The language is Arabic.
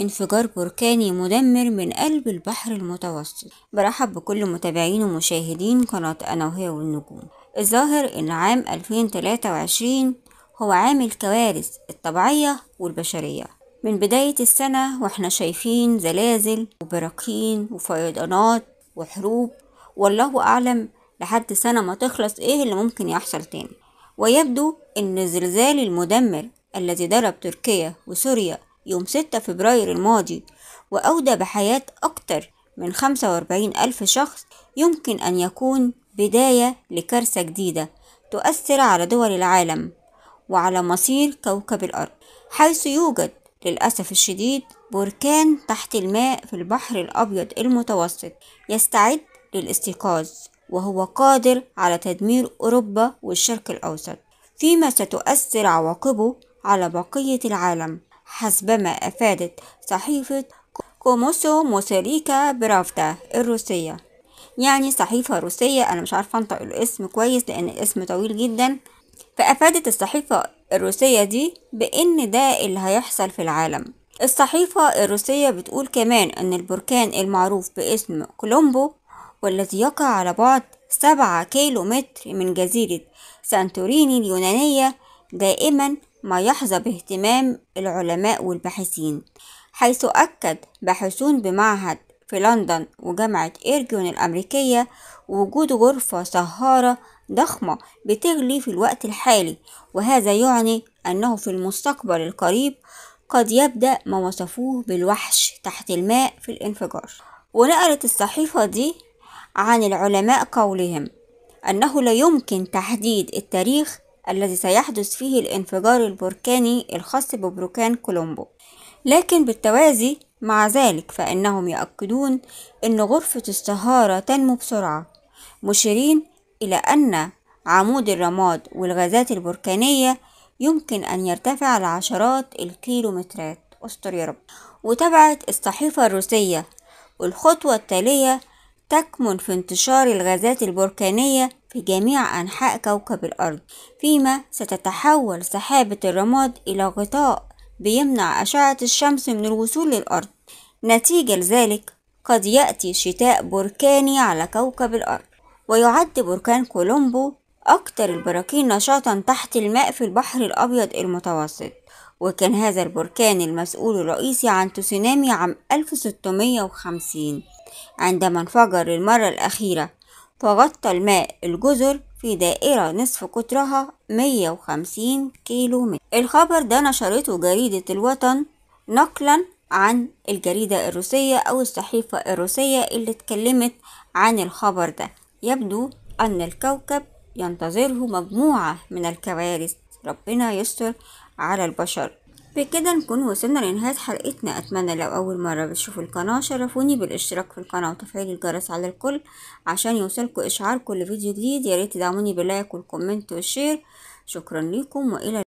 انفجار بركاني مدمر من قلب البحر المتوسط برحب بكل متابعين ومشاهدين قناة أنا وهي والنجوم الظاهر إن عام 2023 هو عام الكوارث الطبيعية والبشرية من بداية السنة واحنا شايفين زلازل وبراكين وفيضانات وحروب والله أعلم لحد سنة ما تخلص إيه اللي ممكن يحصل تاني ويبدو أن الزلزال المدمر الذي ضرب تركيا وسوريا يوم 6 فبراير الماضي وأودى بحياة أكتر من 45 ألف شخص يمكن أن يكون بداية لكارثة جديدة تؤثر على دول العالم وعلى مصير كوكب الأرض حيث يوجد للأسف الشديد بركان تحت الماء في البحر الأبيض المتوسط يستعد للاستيقاظ وهو قادر على تدمير أوروبا والشرق الأوسط فيما ستؤثر عواقبه على بقية العالم حسب ما أفادت صحيفة كوموسو موسيريكا برافتا الروسية يعني صحيفة روسية أنا مش عارفة أنطق الاسم كويس لأن الاسم طويل جدا فأفادت الصحيفة الروسية دي بإن ده اللي هيحصل في العالم الصحيفة الروسية بتقول كمان أن البركان المعروف باسم كولومبو والذي يقع على بعد سبعة كيلو متر من جزيرة سانتوريني اليونانية دائما ما يحظى باهتمام العلماء والباحثين حيث أكد باحثون بمعهد في لندن وجامعة إيرجون الأمريكية وجود غرفة سهارة ضخمة بتغلي في الوقت الحالي وهذا يعني أنه في المستقبل القريب قد يبدأ ما وصفوه بالوحش تحت الماء في الانفجار ونقلت الصحيفة دي عن العلماء قولهم أنه لا يمكن تحديد التاريخ الذي سيحدث فيه الانفجار البركاني الخاص ببركان كولومبو لكن بالتوازي مع ذلك فإنهم يؤكدون أن غرفة الصهارة تنمو بسرعة مشيرين إلى أن عمود الرماد والغازات البركانية يمكن أن يرتفع لعشرات الكيلومترات أستر يا رب وتبعت الصحيفة الروسية والخطوة التالية تكمن في انتشار الغازات البركانية في جميع أنحاء كوكب الأرض فيما ستتحول سحابة الرماد إلى غطاء بيمنع أشعة الشمس من الوصول للأرض نتيجة لذلك قد يأتي شتاء بركاني على كوكب الأرض ويعد بركان كولومبو أكثر البراكين نشاطا تحت الماء في البحر الأبيض المتوسط وكان هذا البركان المسؤول الرئيسي عن تسونامي عام 1650 عندما انفجر للمرة الأخيرة تغطى الماء الجزر في دائرة نصف قطرها 150 كيلو متر الخبر ده نشرته جريدة الوطن نقلا عن الجريدة الروسية أو الصحيفة الروسية اللي اتكلمت عن الخبر ده يبدو أن الكوكب ينتظره مجموعة من الكوارث ربنا يستر على البشر بكده نكون وصلنا لنهاية حلقتنا أتمنى لو أول مرة بتشوفوا القناة شرفوني بالاشتراك في القناة وتفعيل الجرس على الكل عشان يوصلكوا إشعار كل فيديو جديد ياريت تدعموني باللايك والكومنت والشير شكرا لكم وإلى